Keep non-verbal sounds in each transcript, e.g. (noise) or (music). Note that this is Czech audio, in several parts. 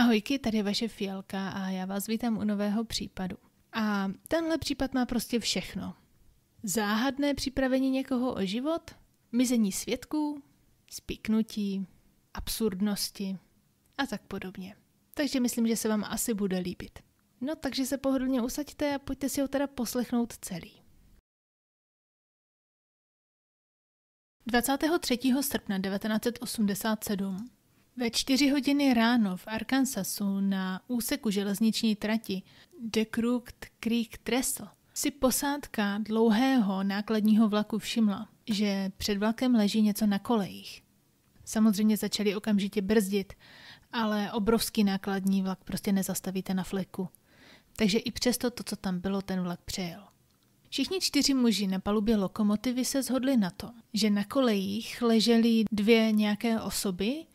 Ahojky, tady je vaše Fialka a já vás vítám u nového případu. A tenhle případ má prostě všechno. Záhadné připravení někoho o život, mizení svědků, spiknutí, absurdnosti a tak podobně. Takže myslím, že se vám asi bude líbit. No takže se pohodlně usaďte a pojďte si ho teda poslechnout celý. 23. srpna 1987 ve čtyři hodiny ráno v Arkansasu na úseku železniční trati The Crooked Creek Trestle si posádka dlouhého nákladního vlaku všimla, že před vlakem leží něco na kolejích. Samozřejmě začali okamžitě brzdit, ale obrovský nákladní vlak prostě nezastavíte na fleku. Takže i přesto to, co tam bylo, ten vlak přejel. Všichni čtyři muži na palubě lokomotivy se zhodli na to, že na kolejích leželi dvě nějaké osoby,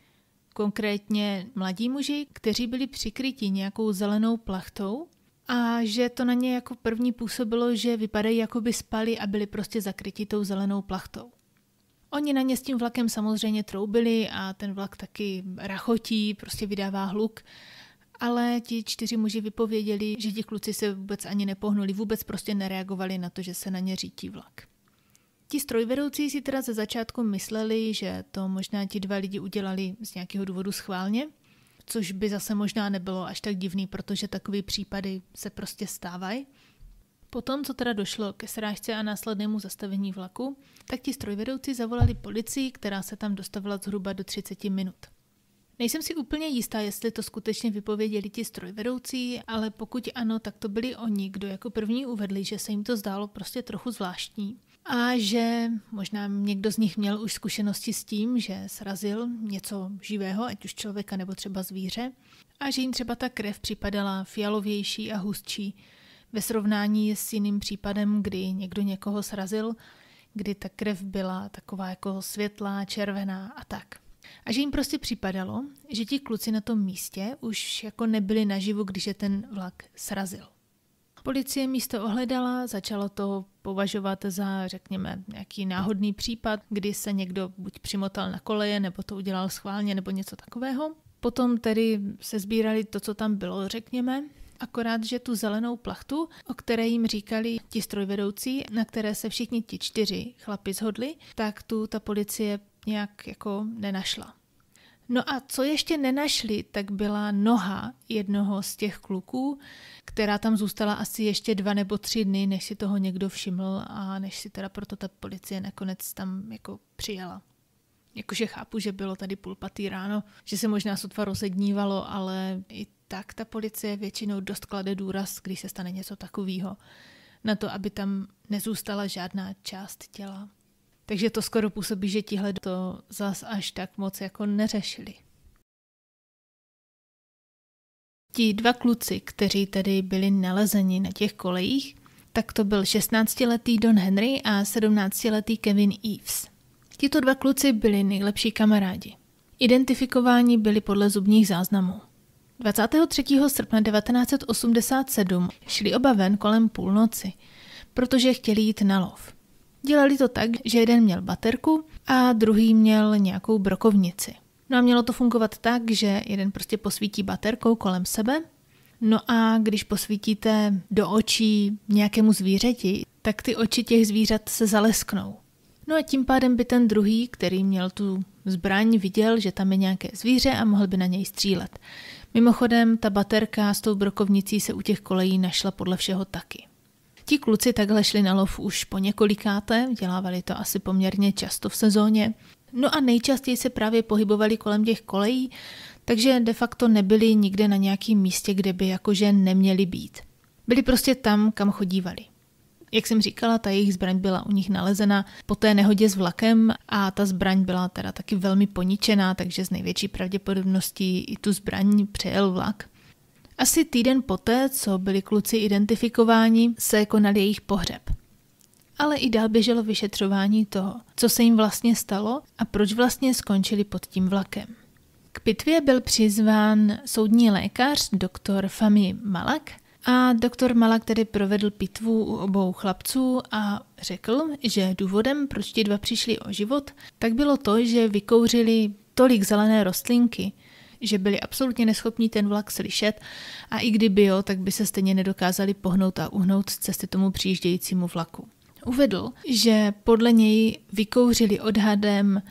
konkrétně mladí muži, kteří byli přikrytí nějakou zelenou plachtou a že to na ně jako první působilo, že vypadají jako by spali a byli prostě zakryti tou zelenou plachtou. Oni na ně s tím vlakem samozřejmě troubili a ten vlak taky rachotí, prostě vydává hluk. Ale ti čtyři muži vypověděli, že ti kluci se vůbec ani nepohnuli, vůbec prostě nereagovali na to, že se na ně řítí vlak. Ti strojvedoucí si teda ze začátku mysleli, že to možná ti dva lidi udělali z nějakého důvodu schválně, což by zase možná nebylo až tak divný, protože takové případy se prostě stávají. Potom, co teda došlo ke srážce a následnému zastavení vlaku, tak ti strojvedoucí zavolali policii, která se tam dostavila zhruba do 30 minut. Nejsem si úplně jistá, jestli to skutečně vypověděli ti strojvedoucí, ale pokud ano, tak to byli oni, kdo jako první uvedli, že se jim to zdálo prostě trochu zvláštní a že možná někdo z nich měl už zkušenosti s tím, že srazil něco živého, ať už člověka nebo třeba zvíře, a že jim třeba ta krev připadala fialovější a hustší ve srovnání s jiným případem, kdy někdo někoho srazil, kdy ta krev byla taková jako světlá, červená a tak. A že jim prostě připadalo, že ti kluci na tom místě už jako nebyli naživu, když je ten vlak srazil. Policie místo ohledala, začalo to považovat za, řekněme, nějaký náhodný případ, kdy se někdo buď přimotal na koleje, nebo to udělal schválně, nebo něco takového. Potom tedy se sbírali to, co tam bylo, řekněme, akorát, že tu zelenou plachtu, o které jim říkali ti strojvedoucí, na které se všichni ti čtyři chlapi zhodli, tak tu ta policie nějak jako nenašla. No a co ještě nenašli, tak byla noha jednoho z těch kluků, která tam zůstala asi ještě dva nebo tři dny, než si toho někdo všiml a než si teda proto ta policie nakonec tam jako přijela. Jakože chápu, že bylo tady půl patý ráno, že se možná sotva rozednívalo, ale i tak ta policie většinou dost klade důraz, když se stane něco takového, na to, aby tam nezůstala žádná část těla. Takže to skoro působí, že tihle to zas až tak moc jako neřešili. Ti dva kluci, kteří tedy byli nalezeni na těch kolejích, tak to byl 16-letý Don Henry a 17-letý Kevin Eves. Tito dva kluci byli nejlepší kamarádi. Identifikováni byli podle zubních záznamů. 23. srpna 1987 šli oba ven kolem půlnoci, protože chtěli jít na lov. Dělali to tak, že jeden měl baterku a druhý měl nějakou brokovnici. No a mělo to fungovat tak, že jeden prostě posvítí baterkou kolem sebe, no a když posvítíte do očí nějakému zvířeti, tak ty oči těch zvířat se zalesknou. No a tím pádem by ten druhý, který měl tu zbraň, viděl, že tam je nějaké zvíře a mohl by na něj střílet. Mimochodem, ta baterka s tou brokovnicí se u těch kolejí našla podle všeho taky. Ti kluci takhle šli na lov už po několikáté, dělávali to asi poměrně často v sezóně. No a nejčastěji se právě pohybovali kolem těch kolejí, takže de facto nebyli nikde na nějakém místě, kde by jakože neměli být. Byli prostě tam, kam chodívali. Jak jsem říkala, ta jejich zbraň byla u nich nalezena po té nehodě s vlakem a ta zbraň byla teda taky velmi poničená, takže z největší pravděpodobností i tu zbraň přejel vlak. Asi týden poté, co byli kluci identifikováni, se konal jejich pohřeb. Ale i dál běželo vyšetřování toho, co se jim vlastně stalo a proč vlastně skončili pod tím vlakem. K pitvě byl přizván soudní lékař doktor Fami Malak a doktor Malak tedy provedl pitvu u obou chlapců a řekl, že důvodem, proč ti dva přišli o život, tak bylo to, že vykouřili tolik zelené rostlinky, že byli absolutně neschopní ten vlak slyšet a i kdyby jo, tak by se stejně nedokázali pohnout a uhnout z cesty tomu přijíždějícímu vlaku. Uvedl, že podle něj vykouřili odhadem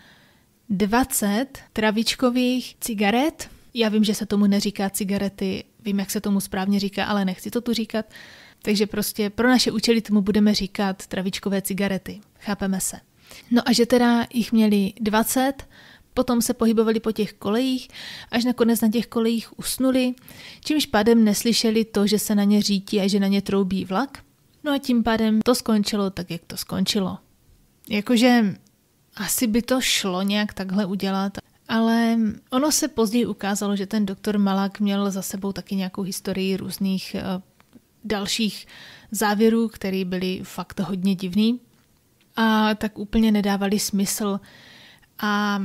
20 travičkových cigaret. Já vím, že se tomu neříká cigarety, vím, jak se tomu správně říká, ale nechci to tu říkat. Takže prostě pro naše účely tomu budeme říkat travičkové cigarety. Chápeme se. No a že teda jich měli 20 Potom se pohybovali po těch kolejích, až nakonec na těch kolejích usnuli, čímž pádem neslyšeli to, že se na ně řítí a že na ně troubí vlak. No a tím pádem to skončilo tak, jak to skončilo. Jakože asi by to šlo nějak takhle udělat, ale ono se později ukázalo, že ten doktor Malák měl za sebou taky nějakou historii různých eh, dalších závěrů, které byly fakt hodně divný a tak úplně nedávali smysl. A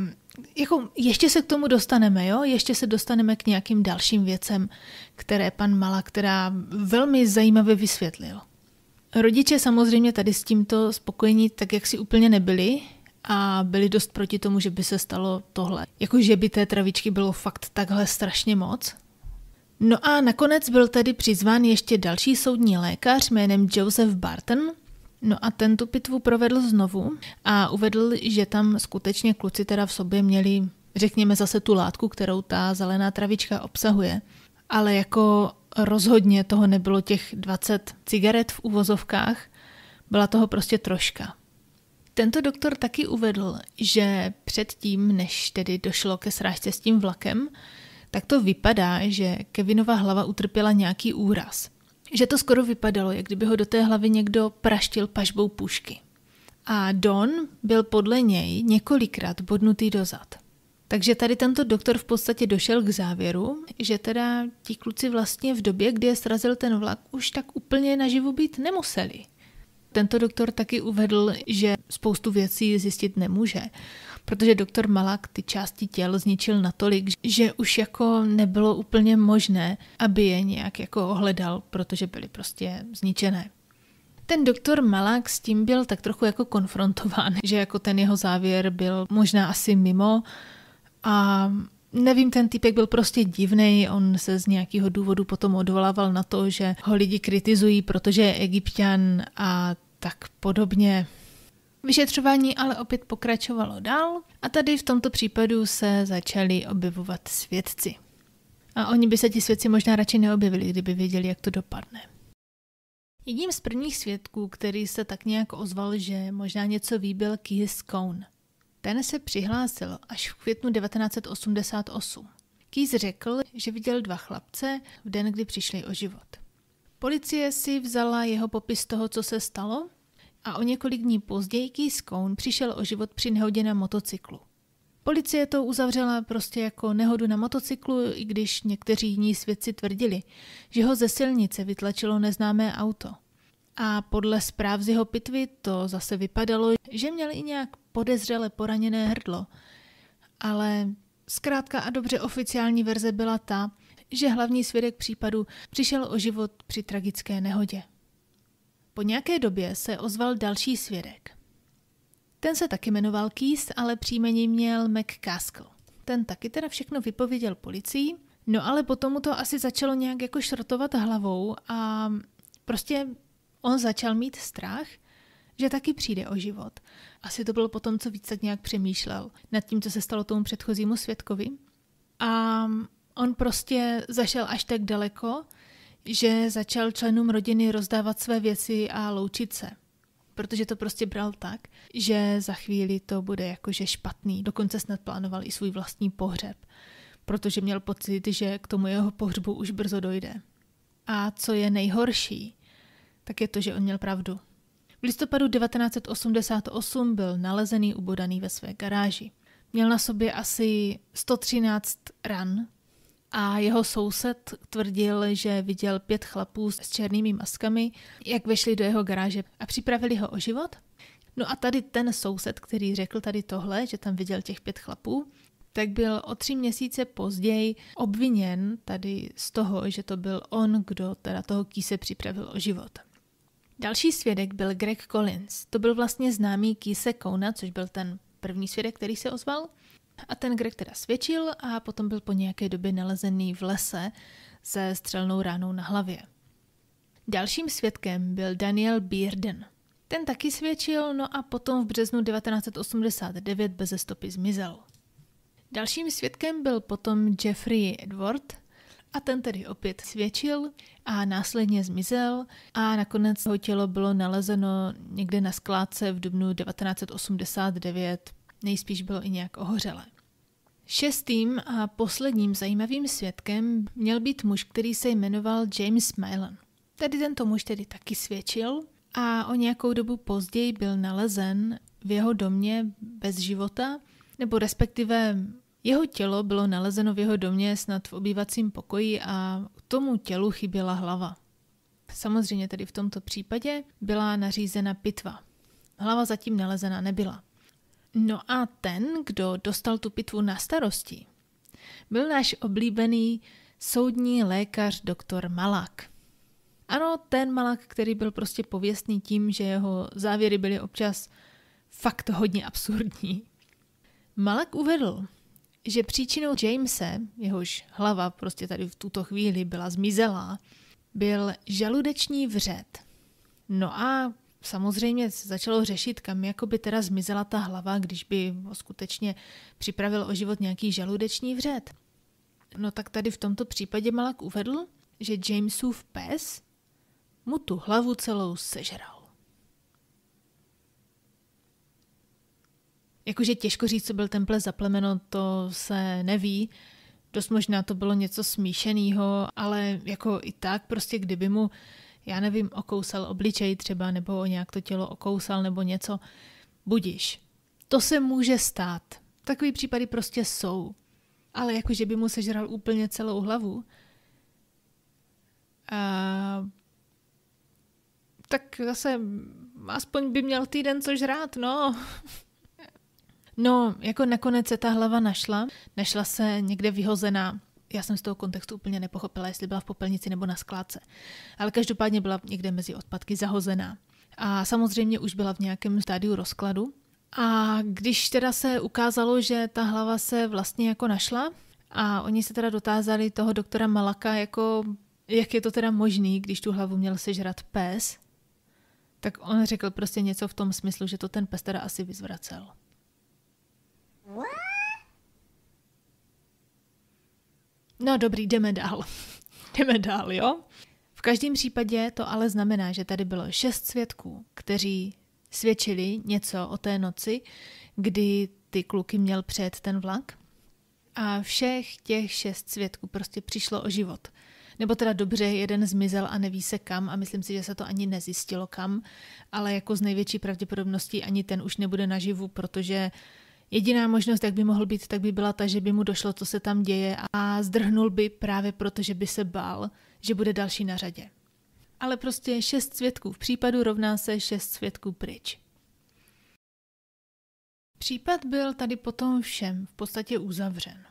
jako ještě se k tomu dostaneme, jo? Ještě se dostaneme k nějakým dalším věcem, které pan Mala, která velmi zajímavě vysvětlil. Rodiče samozřejmě tady s tímto spokojení tak jak si úplně nebyli a byli dost proti tomu, že by se stalo tohle. Jako že by té travičky bylo fakt takhle strašně moc. No a nakonec byl tady přizván ještě další soudní lékař jménem Joseph Barton, No a ten tu pitvu provedl znovu a uvedl, že tam skutečně kluci teda v sobě měli, řekněme zase tu látku, kterou ta zelená travička obsahuje. Ale jako rozhodně toho nebylo těch 20 cigaret v uvozovkách, byla toho prostě troška. Tento doktor taky uvedl, že předtím, než tedy došlo ke srážce s tím vlakem, tak to vypadá, že Kevinova hlava utrpěla nějaký úraz – že to skoro vypadalo, jak kdyby ho do té hlavy někdo praštil pažbou pušky. A Don byl podle něj několikrát bodnutý dozad. Takže tady tento doktor v podstatě došel k závěru, že teda ti kluci vlastně v době, kdy je srazil ten vlak, už tak úplně naživu být nemuseli. Tento doktor taky uvedl, že spoustu věcí zjistit nemůže, protože doktor Malak ty části těl zničil natolik, že už jako nebylo úplně možné, aby je nějak jako ohledal, protože byly prostě zničené. Ten doktor Malák s tím byl tak trochu jako konfrontován, že jako ten jeho závěr byl možná asi mimo a Nevím, ten typek byl prostě divný. On se z nějakého důvodu potom odvolával na to, že ho lidi kritizují, protože je egyptian a tak podobně. Vyšetřování ale opět pokračovalo dál a tady v tomto případu se začali objevovat svědci. A oni by se ti svědci možná radši neobjevili, kdyby věděli, jak to dopadne. Jedním z prvních svědků, který se tak nějak ozval, že možná něco výbil byl Keith Cone. Ten se přihlásil až v květnu 1988. Keith řekl, že viděl dva chlapce v den, kdy přišli o život. Policie si vzala jeho popis toho, co se stalo a o několik dní později Keith Cone přišel o život při nehodě na motocyklu. Policie to uzavřela prostě jako nehodu na motocyklu, i když někteří jiní svědci tvrdili, že ho ze silnice vytlačilo neznámé auto. A podle zpráv z jeho pitvy to zase vypadalo, že měl i nějak podezřele poraněné hrdlo. Ale zkrátka a dobře oficiální verze byla ta, že hlavní svědek případu přišel o život při tragické nehodě. Po nějaké době se ozval další svědek. Ten se taky jmenoval Kýs, ale příjmení měl McCaskill. Ten taky teda všechno vypověděl policii, no ale potom mu to asi začalo nějak jako šrotovat hlavou a prostě on začal mít strach, že taky přijde o život. Asi to bylo potom, co víc tak nějak přemýšlel nad tím, co se stalo tomu předchozímu svědkovi. A on prostě zašel až tak daleko, že začal členům rodiny rozdávat své věci a loučit se. Protože to prostě bral tak, že za chvíli to bude jakože špatný. Dokonce snad plánoval i svůj vlastní pohřeb, protože měl pocit, že k tomu jeho pohřbu už brzo dojde. A co je nejhorší, tak je to, že on měl pravdu. V listopadu 1988 byl nalezený ubodaný ve své garáži. Měl na sobě asi 113 ran, a jeho soused tvrdil, že viděl pět chlapů s černými maskami, jak vešli do jeho garáže a připravili ho o život. No a tady ten soused, který řekl tady tohle, že tam viděl těch pět chlapů, tak byl o tři měsíce později obviněn tady z toho, že to byl on, kdo teda toho kýse připravil o život. Další svědek byl Greg Collins. To byl vlastně známý kýse Kouna, což byl ten první svědek, který se ozval – a ten Greg teda svědčil a potom byl po nějaké době nalezený v lese se střelnou ránou na hlavě. Dalším svědkem byl Daniel Bearden. Ten taky svědčil, no a potom v březnu 1989 beze stopy zmizel. Dalším svědkem byl potom Jeffrey Edward a ten tedy opět svědčil a následně zmizel a nakonec jeho tělo bylo nalezeno někde na skládce v dubnu 1989 Nejspíš bylo i nějak ohořelé. Šestým a posledním zajímavým svědkem měl být muž, který se jmenoval James Mylon. Tady tento muž tedy taky svědčil a o nějakou dobu později byl nalezen v jeho domě bez života, nebo respektive jeho tělo bylo nalezeno v jeho domě snad v obývacím pokoji a tomu tělu chyběla hlava. Samozřejmě tedy v tomto případě byla nařízena pitva. Hlava zatím nalezena nebyla. No a ten, kdo dostal tu pitvu na starosti, byl náš oblíbený soudní lékař doktor Malak. Ano, ten Malak, který byl prostě pověstný tím, že jeho závěry byly občas fakt hodně absurdní. Malak uvedl, že příčinou Jamese, jehož hlava prostě tady v tuto chvíli byla zmizelá, byl žaludeční vřet. No a samozřejmě začalo řešit, kam jako by teda zmizela ta hlava, když by ho skutečně připravil o život nějaký žaludeční vřet. No tak tady v tomto případě Malak uvedl, že Jamesův pes mu tu hlavu celou sežral. Jakože těžko říct, co byl temple za plemeno, to se neví. Dost možná to bylo něco smíšeného, ale jako i tak, prostě kdyby mu já nevím, okousal obličej třeba, nebo nějak to tělo okousal, nebo něco. Budiš. To se může stát. Takový případy prostě jsou. Ale jakože by mu sežral úplně celou hlavu. A... Tak zase, aspoň by měl týden co žrát, no. No, jako nakonec se ta hlava našla. Našla se někde vyhozená já jsem z toho kontextu úplně nepochopila, jestli byla v popelnici nebo na skládce. Ale každopádně byla někde mezi odpadky zahozená. A samozřejmě už byla v nějakém stádiu rozkladu. A když teda se ukázalo, že ta hlava se vlastně jako našla a oni se teda dotázali toho doktora Malaka, jako jak je to teda možný, když tu hlavu měl sežrat pes, tak on řekl prostě něco v tom smyslu, že to ten pes teda asi vyzvracel. What? No dobrý, jdeme dál. (laughs) jdeme dál, jo? V každém případě to ale znamená, že tady bylo šest svědků, kteří svědčili něco o té noci, kdy ty kluky měl přejet ten vlak. A všech těch šest svědků prostě přišlo o život. Nebo teda dobře, jeden zmizel a neví se kam a myslím si, že se to ani nezjistilo kam, ale jako z největší pravděpodobností ani ten už nebude naživu, protože Jediná možnost, jak by mohl být, tak by byla ta, že by mu došlo, co se tam děje a zdrhnul by právě proto, že by se bál, že bude další na řadě. Ale prostě šest svědků v případu rovná se šest svědků pryč. Případ byl tady potom všem v podstatě uzavřen.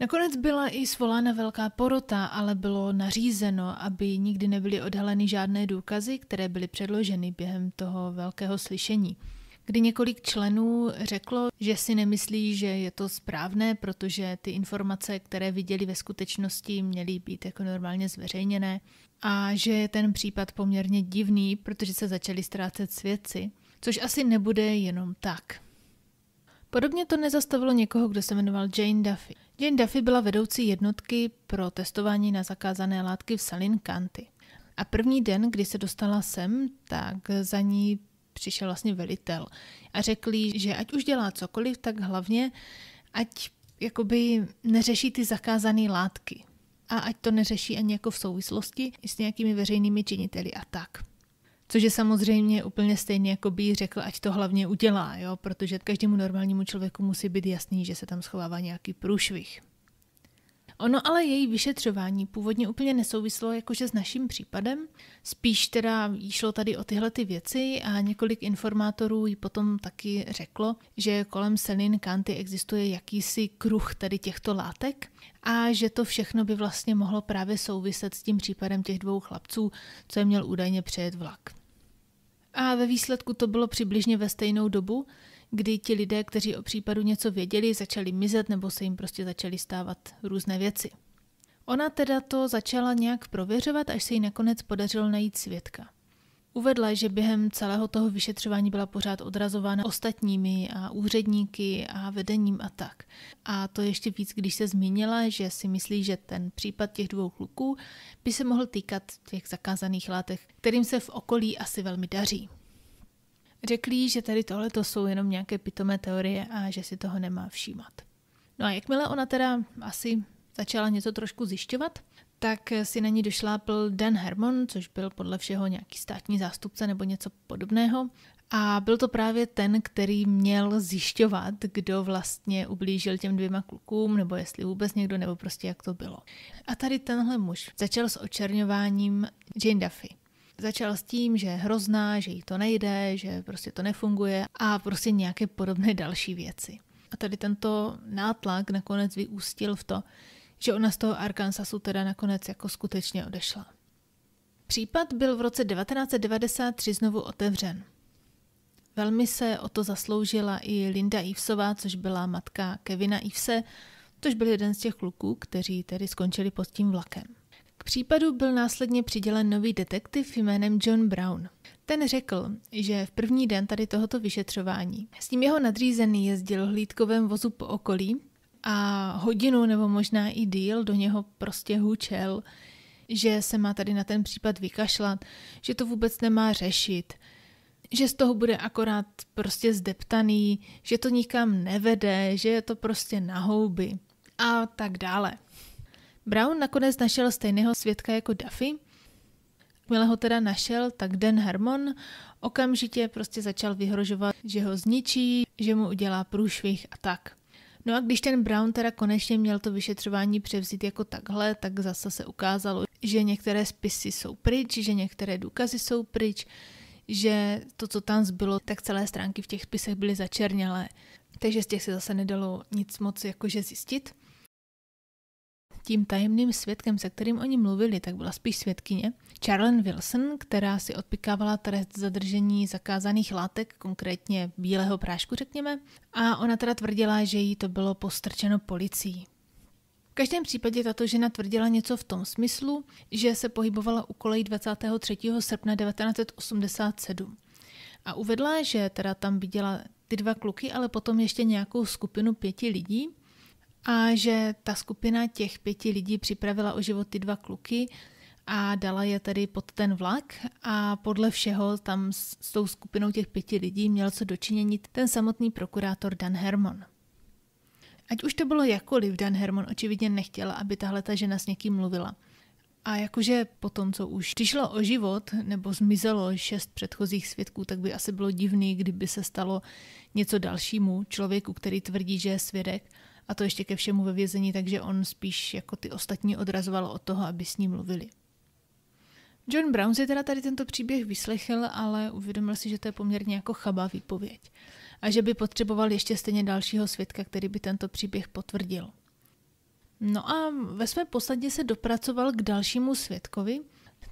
Nakonec byla i svolána velká porota, ale bylo nařízeno, aby nikdy nebyly odhaleny žádné důkazy, které byly předloženy během toho velkého slyšení kdy několik členů řeklo, že si nemyslí, že je to správné, protože ty informace, které viděli ve skutečnosti, měly být jako normálně zveřejněné a že je ten případ poměrně divný, protože se začaly ztrácet svědci, což asi nebude jenom tak. Podobně to nezastavilo někoho, kdo se jmenoval Jane Duffy. Jane Duffy byla vedoucí jednotky pro testování na zakázané látky v Salin County. A první den, kdy se dostala sem, tak za ní přišel vlastně velitel a řekl jí, že ať už dělá cokoliv, tak hlavně ať jakoby neřeší ty zakázané látky a ať to neřeší ani jako v souvislosti s nějakými veřejnými činiteli a tak. Což je samozřejmě úplně stejně, jako by řekl, ať to hlavně udělá, jo? protože každému normálnímu člověku musí být jasný, že se tam schovává nějaký průšvih. Ono ale její vyšetřování původně úplně nesouvislo jakože s naším případem. Spíš teda šlo tady o tyhle ty věci a několik informátorů ji potom taky řeklo, že kolem Selin Kanty existuje jakýsi kruh tady těchto látek a že to všechno by vlastně mohlo právě souviset s tím případem těch dvou chlapců, co je měl údajně přejet vlak. A ve výsledku to bylo přibližně ve stejnou dobu, kdy ti lidé, kteří o případu něco věděli, začali mizet nebo se jim prostě začaly stávat různé věci. Ona teda to začala nějak prověřovat, až se jí nakonec podařilo najít svědka. Uvedla, že během celého toho vyšetřování byla pořád odrazována ostatními a úředníky a vedením a tak. A to ještě víc, když se zmínila, že si myslí, že ten případ těch dvou kluků by se mohl týkat těch zakázaných látek, kterým se v okolí asi velmi daří řekli, že tady tohle to jsou jenom nějaké pitomé teorie a že si toho nemá všímat. No a jakmile ona teda asi začala něco trošku zjišťovat, tak si na ní došlápl Dan Hermon, což byl podle všeho nějaký státní zástupce nebo něco podobného. A byl to právě ten, který měl zjišťovat, kdo vlastně ublížil těm dvěma klukům, nebo jestli vůbec někdo, nebo prostě jak to bylo. A tady tenhle muž začal s očerňováním Jane Duffy. Začal s tím, že je hrozná, že jí to nejde, že prostě to nefunguje a prostě nějaké podobné (laughs) další věci. A tady tento nátlak nakonec vyústil v to, že ona z toho Arkansasu teda nakonec jako skutečně odešla. Případ byl v roce 1993 znovu otevřen. Velmi se o to zasloužila i Linda Ivesová, což byla matka Kevina Ivese, což byl jeden z těch kluků, kteří tedy skončili pod tím vlakem. K případu byl následně přidělen nový detektiv jménem John Brown. Ten řekl, že v první den tady tohoto vyšetřování s ním jeho nadřízený jezdil hlídkovém vozu po okolí a hodinu nebo možná i díl do něho prostě hůčel, že se má tady na ten případ vykašlat, že to vůbec nemá řešit, že z toho bude akorát prostě zdeptaný, že to nikam nevede, že je to prostě na houby a tak dále. Brown nakonec našel stejného svědka jako Duffy. Jakmile ho teda našel, tak Den Harmon okamžitě prostě začal vyhrožovat, že ho zničí, že mu udělá průšvih a tak. No a když ten Brown teda konečně měl to vyšetřování převzít jako takhle, tak zase se ukázalo, že některé spisy jsou pryč, že některé důkazy jsou pryč, že to, co tam zbylo, tak celé stránky v těch spisech byly začernělé. Takže z těch se zase nedalo nic moc jakože zjistit. Tím tajemným svědkem, se kterým oni mluvili, tak byla spíš svědkyně, Charlene Wilson, která si odpikávala trest zadržení zakázaných látek, konkrétně bílého prášku, řekněme, a ona teda tvrdila, že jí to bylo postrčeno policií. V každém případě tato žena tvrdila něco v tom smyslu, že se pohybovala u kolejí 23. srpna 1987 a uvedla, že teda tam viděla ty dva kluky, ale potom ještě nějakou skupinu pěti lidí, a že ta skupina těch pěti lidí připravila o život ty dva kluky a dala je tady pod ten vlak a podle všeho tam s, s tou skupinou těch pěti lidí měl co dočinit ten samotný prokurátor Dan Hermon. Ať už to bylo jakoliv, Dan Hermon očividně nechtěla, aby tahle ta žena s někým mluvila. A jakože po tom, co už přišlo o život nebo zmizelo šest předchozích svědků, tak by asi bylo divný, kdyby se stalo něco dalšímu člověku, který tvrdí, že je svědek – a to ještě ke všemu ve vězení, takže on spíš jako ty ostatní odrazoval od toho, aby s ním mluvili. John Brown si teda tady tento příběh vyslechl, ale uvědomil si, že to je poměrně jako chabá výpověď a že by potřeboval ještě stejně dalšího svědka, který by tento příběh potvrdil. No a ve své posadě se dopracoval k dalšímu svědkovi,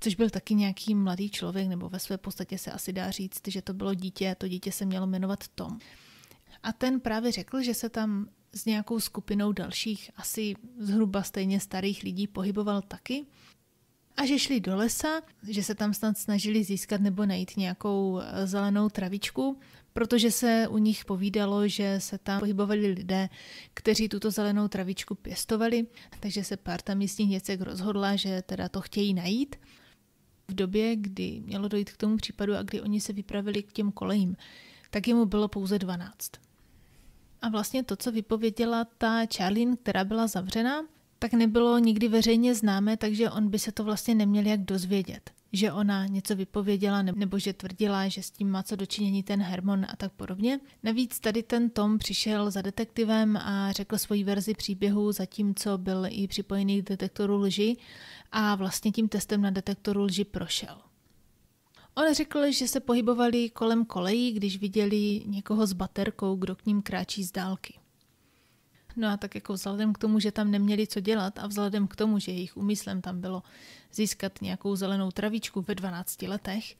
což byl taky nějaký mladý člověk, nebo ve své podstatě se asi dá říct, že to bylo dítě a to dítě se mělo jmenovat Tom. A ten právě řekl, že se tam s nějakou skupinou dalších asi zhruba stejně starých lidí pohyboval taky. A že šli do lesa, že se tam snad snažili získat nebo najít nějakou eh, zelenou travičku, protože se u nich povídalo, že se tam pohybovali lidé, kteří tuto zelenou travičku pěstovali, takže se parta místních děcek rozhodla, že teda to chtějí najít. V době, kdy mělo dojít k tomu případu a kdy oni se vypravili k těm kolejím, tak jemu bylo pouze 12. A vlastně to, co vypověděla ta Charlene, která byla zavřena, tak nebylo nikdy veřejně známé, takže on by se to vlastně neměl jak dozvědět že ona něco vypověděla nebo že tvrdila, že s tím má co dočinění ten Hermon a tak podobně. Navíc tady ten Tom přišel za detektivem a řekl svoji verzi příběhu, zatímco byl i připojený k detektoru lži a vlastně tím testem na detektoru lži prošel. On řekl, že se pohybovali kolem kolejí, když viděli někoho s baterkou, kdo k ním kráčí z dálky. No a tak jako vzhledem k tomu, že tam neměli co dělat a vzhledem k tomu, že jejich úmyslem tam bylo získat nějakou zelenou travičku ve 12 letech,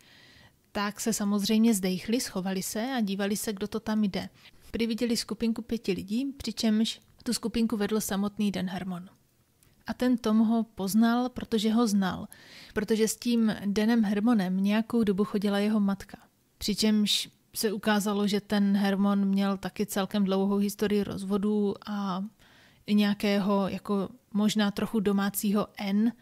tak se samozřejmě zdejchli, schovali se a dívali se, kdo to tam jde. Prividěli skupinku pěti lidí, přičemž tu skupinku vedl samotný Den Harmon. A ten Tom ho poznal, protože ho znal, protože s tím Denem Hermonem nějakou dobu chodila jeho matka. Přičemž se ukázalo, že ten Hermon měl taky celkem dlouhou historii rozvodů a i nějakého jako možná trochu domácího N,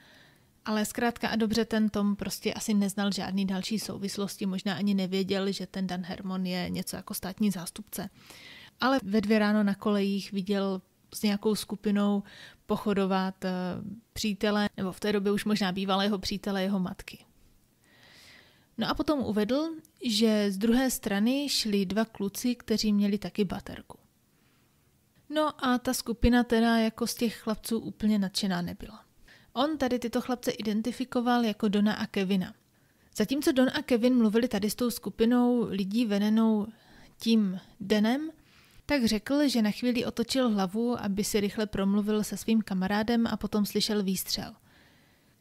ale zkrátka a dobře ten Tom prostě asi neznal žádný další souvislosti, možná ani nevěděl, že ten Dan Hermon je něco jako státní zástupce. Ale ve dvě ráno na kolejích viděl s nějakou skupinou pochodovat eh, přítele, nebo v té době už možná bývalého přítele jeho matky. No a potom uvedl, že z druhé strany šli dva kluci, kteří měli taky baterku. No a ta skupina teda jako z těch chlapců úplně nadšená nebyla. On tady tyto chlapce identifikoval jako Dona a Kevina. Zatímco Don a Kevin mluvili tady s tou skupinou lidí venenou tím Denem, tak řekl, že na chvíli otočil hlavu, aby si rychle promluvil se svým kamarádem a potom slyšel výstřel.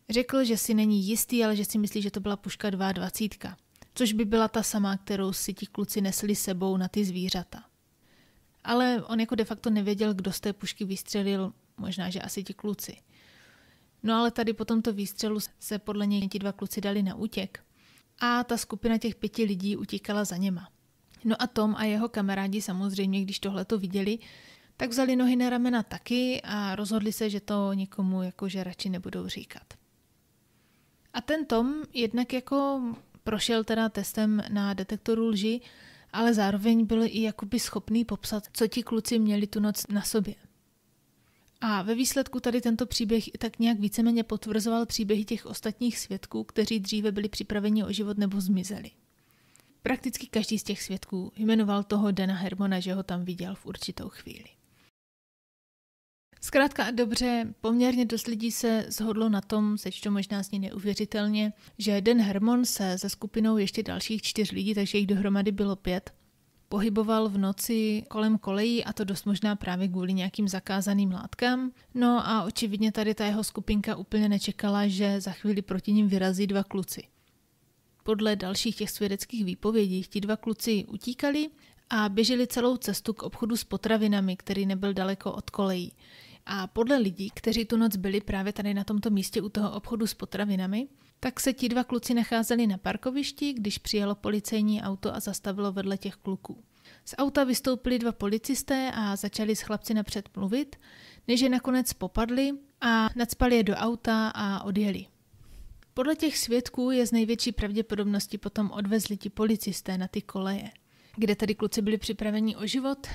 Řekl, že si není jistý, ale že si myslí, že to byla puška 22, což by byla ta sama, kterou si ti kluci nesli sebou na ty zvířata. Ale on jako de facto nevěděl, kdo z té pušky vystřelil, možná, že asi ti kluci. No ale tady po tomto výstřelu se podle něj ti dva kluci dali na útěk a ta skupina těch pěti lidí utíkala za něma. No a Tom a jeho kamarádi samozřejmě, když tohle to viděli, tak vzali nohy na ramena taky a rozhodli se, že to nikomu jakože radši nebudou říkat. A ten Tom jednak jako prošel teda testem na detektoru lži, ale zároveň byl i jakoby schopný popsat, co ti kluci měli tu noc na sobě. A ve výsledku tady tento příběh tak nějak víceméně potvrzoval příběhy těch ostatních svědků, kteří dříve byli připraveni o život nebo zmizeli. Prakticky každý z těch svědků jmenoval toho Dana Hermona, že ho tam viděl v určitou chvíli. Zkrátka a dobře, poměrně dost lidí se zhodlo na tom, sečto možná zní neuvěřitelně, že Den Hermon se se skupinou ještě dalších čtyř lidí, takže jich dohromady bylo pět, pohyboval v noci kolem kolejí a to dost možná právě kvůli nějakým zakázaným látkám. No a očividně tady ta jeho skupinka úplně nečekala, že za chvíli proti ním vyrazí dva kluci. Podle dalších těch svědeckých výpovědí ti dva kluci utíkali a běželi celou cestu k obchodu s potravinami, který nebyl daleko od kolejí. A podle lidí, kteří tu noc byli právě tady na tomto místě u toho obchodu s potravinami, tak se ti dva kluci nacházeli na parkovišti, když přijelo policejní auto a zastavilo vedle těch kluků. Z auta vystoupili dva policisté a začali s chlapci napřed mluvit, než je nakonec popadli a nadspali je do auta a odjeli. Podle těch svědků je z největší pravděpodobnosti potom odvezli ti policisté na ty koleje, kde tady kluci byli připraveni o život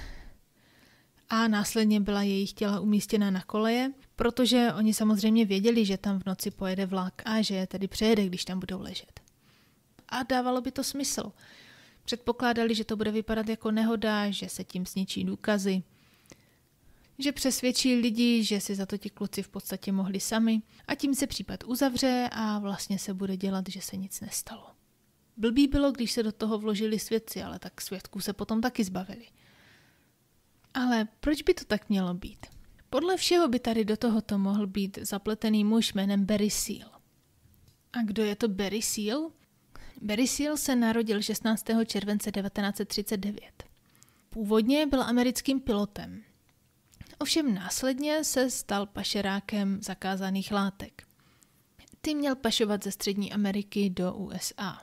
a následně byla jejich těla umístěna na koleje, protože oni samozřejmě věděli, že tam v noci pojede vlak a že je tady přejede, když tam budou ležet. A dávalo by to smysl. Předpokládali, že to bude vypadat jako nehoda, že se tím zničí důkazy, že přesvědčí lidi, že si za to ti kluci v podstatě mohli sami a tím se případ uzavře a vlastně se bude dělat, že se nic nestalo. Blbý bylo, když se do toho vložili svědci, ale tak svědků se potom taky zbavili. Ale proč by to tak mělo být? Podle všeho by tady do tohoto mohl být zapletený muž jménem Barry Seal. A kdo je to Barry Seal? Barry Seal se narodil 16. července 1939. Původně byl americkým pilotem, Ovšem následně se stal pašerákem zakázaných látek. Ty měl pašovat ze Střední Ameriky do USA.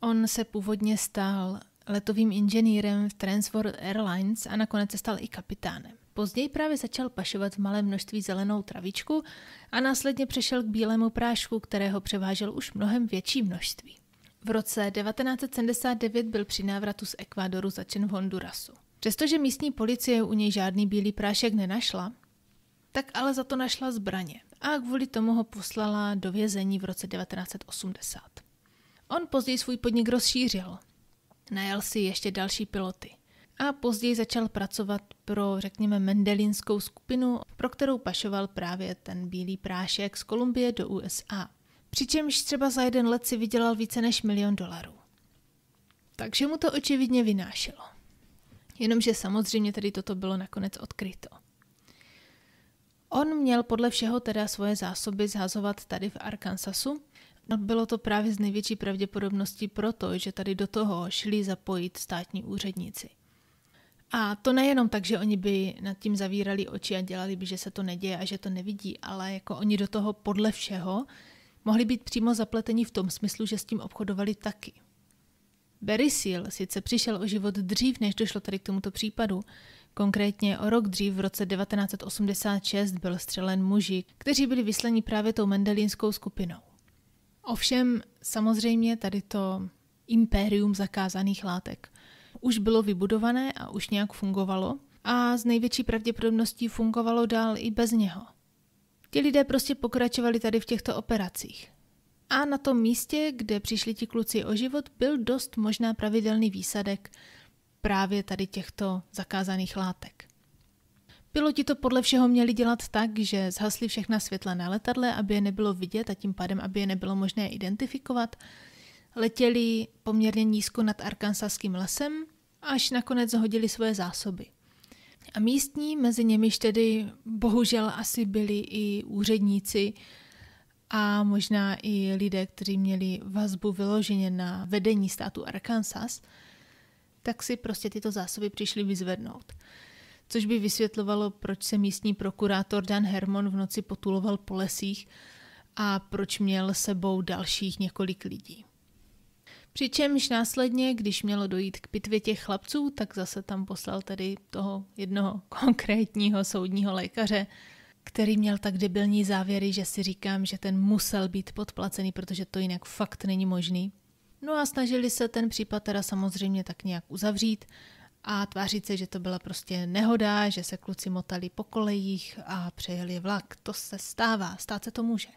On se původně stal letovým inženýrem v Transworld Airlines a nakonec se stal i kapitánem. Později právě začal pašovat v malém množství zelenou travičku a následně přešel k bílému prášku, kterého převážel už mnohem větší množství. V roce 1979 byl při návratu z Ekvádoru začen v Hondurasu. Přestože místní policie u něj žádný bílý prášek nenašla, tak ale za to našla zbraně a kvůli tomu ho poslala do vězení v roce 1980. On později svůj podnik rozšířil. Najal si ještě další piloty a později začal pracovat pro, řekněme, mendelinskou skupinu, pro kterou pašoval právě ten bílý prášek z Kolumbie do USA. Přičemž třeba za jeden let si vydělal více než milion dolarů. Takže mu to očividně vynášelo. Jenomže samozřejmě tedy toto bylo nakonec odkryto. On měl podle všeho teda svoje zásoby zhazovat tady v Arkansasu. No bylo to právě z největší pravděpodobností proto, že tady do toho šli zapojit státní úředníci. A to nejenom tak, že oni by nad tím zavírali oči a dělali by, že se to neděje a že to nevidí, ale jako oni do toho podle všeho mohli být přímo zapleteni v tom smyslu, že s tím obchodovali taky. Berisil sice přišel o život dřív, než došlo tady k tomuto případu. Konkrétně o rok dřív, v roce 1986, byl střelen muži, kteří byli vysleni právě tou mendelínskou skupinou. Ovšem, samozřejmě tady to impérium zakázaných látek už bylo vybudované a už nějak fungovalo a s největší pravděpodobností fungovalo dál i bez něho. Ti lidé prostě pokračovali tady v těchto operacích. A na tom místě, kde přišli ti kluci o život, byl dost možná pravidelný výsadek právě tady těchto zakázaných látek. Piloti to podle všeho měli dělat tak, že zhasli všechna světla na letadle, aby je nebylo vidět a tím pádem, aby je nebylo možné identifikovat. Letěli poměrně nízko nad arkansaským lesem, až nakonec zhodili svoje zásoby. A místní, mezi nimiž tedy bohužel asi byli i úředníci, a možná i lidé, kteří měli vazbu vyloženě na vedení státu Arkansas, tak si prostě tyto zásoby přišli vyzvednout. Což by vysvětlovalo, proč se místní prokurátor Dan Hermon v noci potuloval po lesích a proč měl sebou dalších několik lidí. Přičemž následně, když mělo dojít k pitvě těch chlapců, tak zase tam poslal tedy toho jednoho (laughs) konkrétního soudního lékaře, který měl tak debilní závěry, že si říkám, že ten musel být podplacený, protože to jinak fakt není možný. No a snažili se ten případ teda samozřejmě tak nějak uzavřít a tvářit se, že to byla prostě nehoda, že se kluci motali po kolejích a přejeli vlak. To se stává, stát se to může.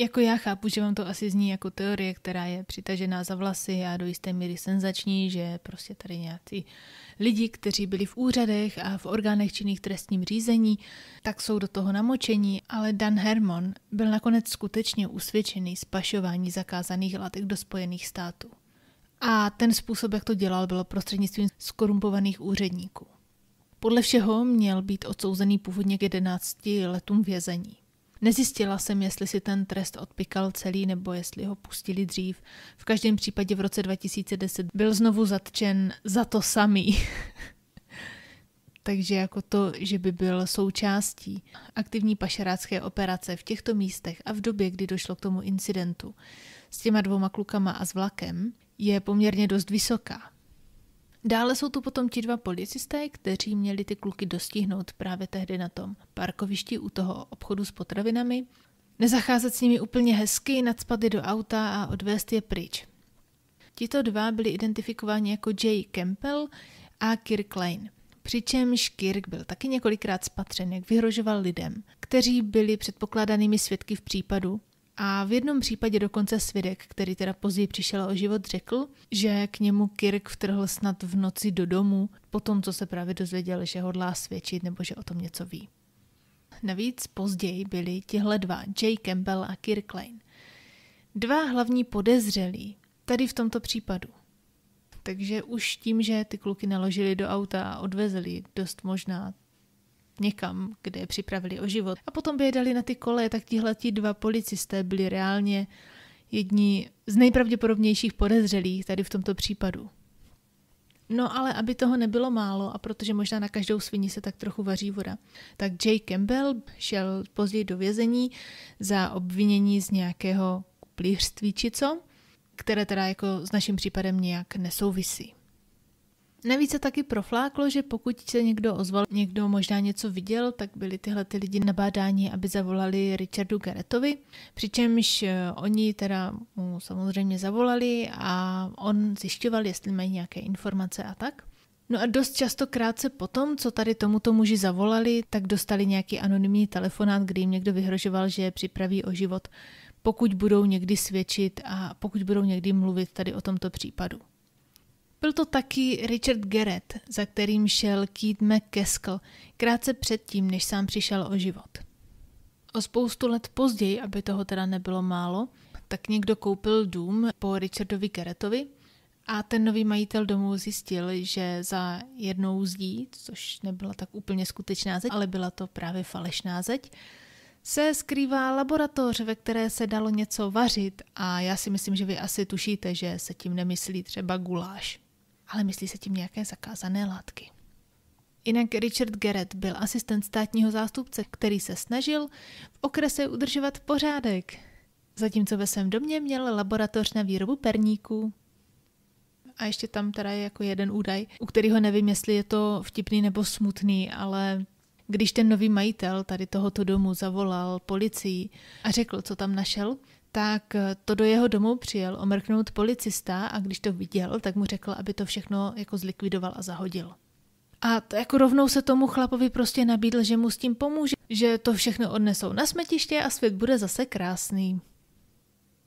Jako já chápu, že vám to asi zní jako teorie, která je přitažená za vlasy a do jisté míry senzační, že prostě tady nějací lidi, kteří byli v úřadech a v orgánech činných trestním řízení, tak jsou do toho namočení, ale Dan Hermon byl nakonec skutečně usvědčený z pašování zakázaných látek do Spojených států. A ten způsob, jak to dělal, bylo prostřednictvím skorumpovaných úředníků. Podle všeho měl být odsouzený původně k 11 letům vězení. Nezjistila jsem, jestli si ten trest odpikal celý nebo jestli ho pustili dřív. V každém případě v roce 2010 byl znovu zatčen za to samý. (laughs) takže jako to, že by byl součástí aktivní pašerácké operace v těchto místech a v době, kdy došlo k tomu incidentu s těma dvoma klukama a s vlakem, je poměrně dost vysoká. Dále jsou tu potom ti dva policisté, kteří měli ty kluky dostihnout právě tehdy na tom parkovišti u toho obchodu s potravinami, nezacházet s nimi úplně hezky, nadspat je do auta a odvést je pryč. Tito dva byli identifikováni jako Jay Campbell a Kirk Lane. Přičemž Kirk byl taky několikrát spatřen, jak vyhrožoval lidem, kteří byli předpokládanými svědky v případu, a v jednom případě dokonce svědek, který teda později přišel o život, řekl, že k němu Kirk vtrhl snad v noci do domu, po tom, co se právě dozvěděl, že hodlá svědčit nebo že o tom něco ví. Navíc později byli tihle dva, Jay Campbell a Kirk Lane, Dva hlavní podezřelí, tady v tomto případu. Takže už tím, že ty kluky naložili do auta a odvezli, dost možná někam, kde je připravili o život. A potom by je dali na ty kole, tak ti dva policisté byli reálně jedni z nejpravděpodobnějších podezřelých tady v tomto případu. No ale aby toho nebylo málo a protože možná na každou svini se tak trochu vaří voda, tak Jay Campbell šel později do vězení za obvinění z nějakého kuplířství či co, které teda jako s naším případem nějak nesouvisí. Navíc se taky profláklo, že pokud se někdo ozval, někdo možná něco viděl, tak byli tyhle ty lidi nabádáni, aby zavolali Richardu Garrettovi, přičemž eh, oni teda mu samozřejmě zavolali a on zjišťoval, jestli mají nějaké informace a tak. No a dost často krátce potom, co tady tomuto muži zavolali, tak dostali nějaký anonymní telefonát, kdy jim někdo vyhrožoval, že je připraví o život, pokud budou někdy svědčit a pokud budou někdy mluvit tady o tomto případu. Byl to taky Richard Garrett, za kterým šel Keith McCaskill krátce předtím, než sám přišel o život. O spoustu let později, aby toho teda nebylo málo, tak někdo koupil dům po Richardovi Garrettovi a ten nový majitel domu zjistil, že za jednou zdí, což nebyla tak úplně skutečná zeď, ale byla to právě falešná zeď, se skrývá laboratoř, ve které se dalo něco vařit a já si myslím, že vy asi tušíte, že se tím nemyslí třeba guláš ale myslí se tím nějaké zakázané látky. Jinak Richard Garrett byl asistent státního zástupce, který se snažil v okrese udržovat pořádek, zatímco ve svém domě měl laboratoř na výrobu perníků. A ještě tam teda je jako jeden údaj, u kterého nevím, jestli je to vtipný nebo smutný, ale když ten nový majitel tady tohoto domu zavolal policii a řekl, co tam našel, tak eh, to do jeho domu přijel omrknout policista a když to viděl, tak mu řekl, aby to všechno jako zlikvidoval a zahodil. A to jako rovnou se tomu chlapovi prostě nabídl, že mu s tím pomůže, že to všechno odnesou na smetiště a svět bude zase krásný.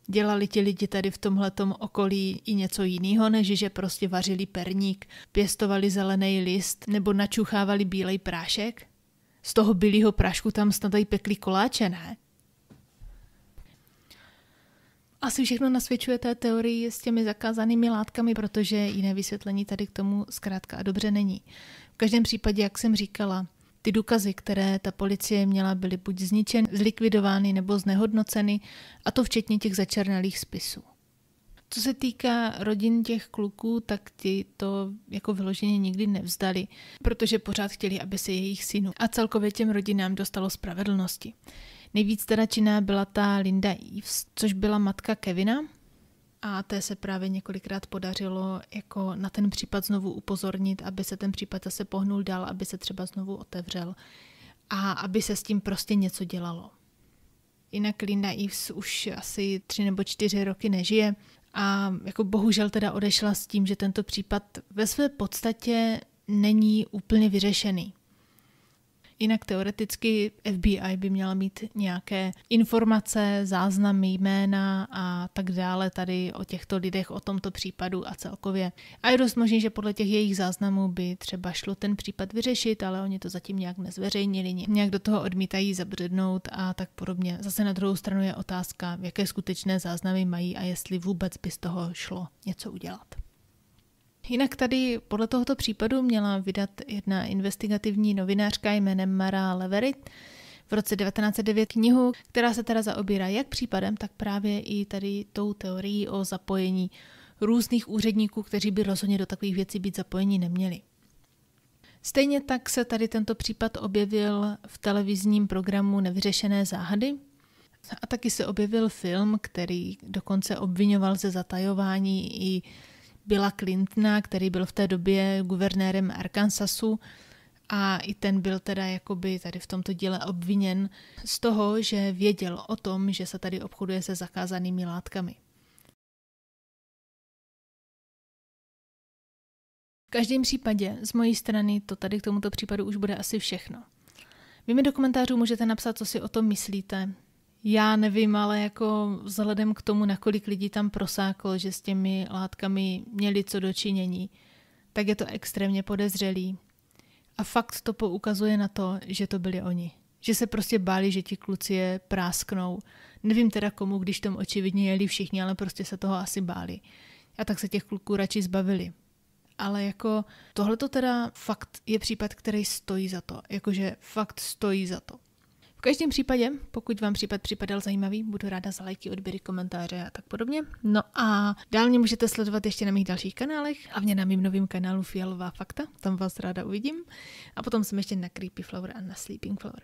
Dělali ti lidi tady v tomhletom okolí i něco jiného, než že prostě vařili perník, pěstovali zelený list nebo načuchávali bílej prášek? Z toho bílého prášku tam snad i pekli koláče, ne? Asi všechno nasvědčuje té teorii s těmi zakázanými látkami, protože jiné vysvětlení tady k tomu zkrátka a dobře není. V každém případě, jak jsem říkala, ty důkazy, které ta policie měla, byly buď zničeny, zlikvidovány nebo znehodnoceny, a to včetně těch začernalých spisů. Co se týká rodin těch kluků, tak ti to jako vyloženě nikdy nevzdali, protože pořád chtěli, aby se jejich synů a celkově těm rodinám dostalo spravedlnosti. Nejvíc teda činná byla ta Linda Eves, což byla matka Kevina, a té se právě několikrát podařilo jako na ten případ znovu upozornit, aby se ten případ zase pohnul dál, aby se třeba znovu otevřel a aby se s tím prostě něco dělalo. Jinak Linda Eves už asi tři nebo čtyři roky nežije a jako bohužel teda odešla s tím, že tento případ ve své podstatě není úplně vyřešený. Jinak teoreticky FBI by měla mít nějaké informace, záznamy, jména a tak dále tady o těchto lidech, o tomto případu a celkově. A je dost možný, že podle těch jejich záznamů by třeba šlo ten případ vyřešit, ale oni to zatím nějak nezveřejnili, nějak do toho odmítají zabřednout a tak podobně. Zase na druhou stranu je otázka, jaké skutečné záznamy mají a jestli vůbec by z toho šlo něco udělat. Jinak tady podle tohoto případu měla vydat jedna investigativní novinářka jménem Mara Leverit v roce 1909 knihu, která se teda zaobírá jak případem, tak právě i tady tou teorií o zapojení různých úředníků, kteří by rozhodně do takových věcí být zapojeni neměli. Stejně tak se tady tento případ objevil v televizním programu Nevyřešené záhady. A taky se objevil film, který dokonce obvinoval ze zatajování i Billa Clintona, který byl v té době guvernérem Arkansasu a i ten byl teda jakoby tady v tomto díle obviněn z toho, že věděl o tom, že se tady obchoduje se zakázanými látkami. V každém případě z mojí strany to tady k tomuto případu už bude asi všechno. Vy mi do komentářů můžete napsat, co si o tom myslíte, já nevím, ale jako vzhledem k tomu, nakolik lidí tam prosáklo, že s těmi látkami měli co dočinění, tak je to extrémně podezřelý. A fakt to poukazuje na to, že to byli oni. Že se prostě báli, že ti kluci je prásknou. Nevím teda komu, když tam očividně jeli všichni, ale prostě se toho asi báli. A tak se těch kluků radši zbavili. Ale jako tohle to teda fakt je případ, který stojí za to. Jakože fakt stojí za to. V každém případě, pokud vám případ připadal zajímavý, budu ráda za lajky, odběry, komentáře a tak podobně. No a dál mě můžete sledovat ještě na mých dalších kanálech, hlavně na mém novém kanálu Fialová fakta, tam vás ráda uvidím. A potom jsem ještě na Creepy Flower a na Sleeping Flower.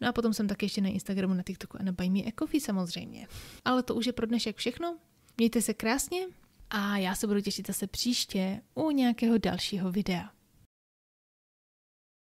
No a potom jsem taky ještě na Instagramu, na TikToku a na Buy Me a Coffee samozřejmě. Ale to už je pro dnešek všechno. Mějte se krásně a já se budu těšit zase příště u nějakého dalšího videa.